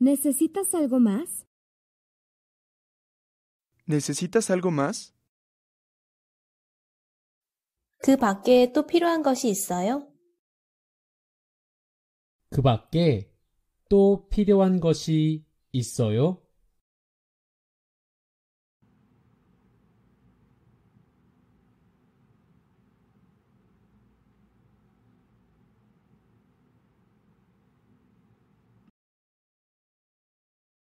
¿Necesitas algo más? ¿Necesitas algo más? 그 밖에 또 필요한 것이 있어요? 그 밖에 또 필요한 것이 있어요?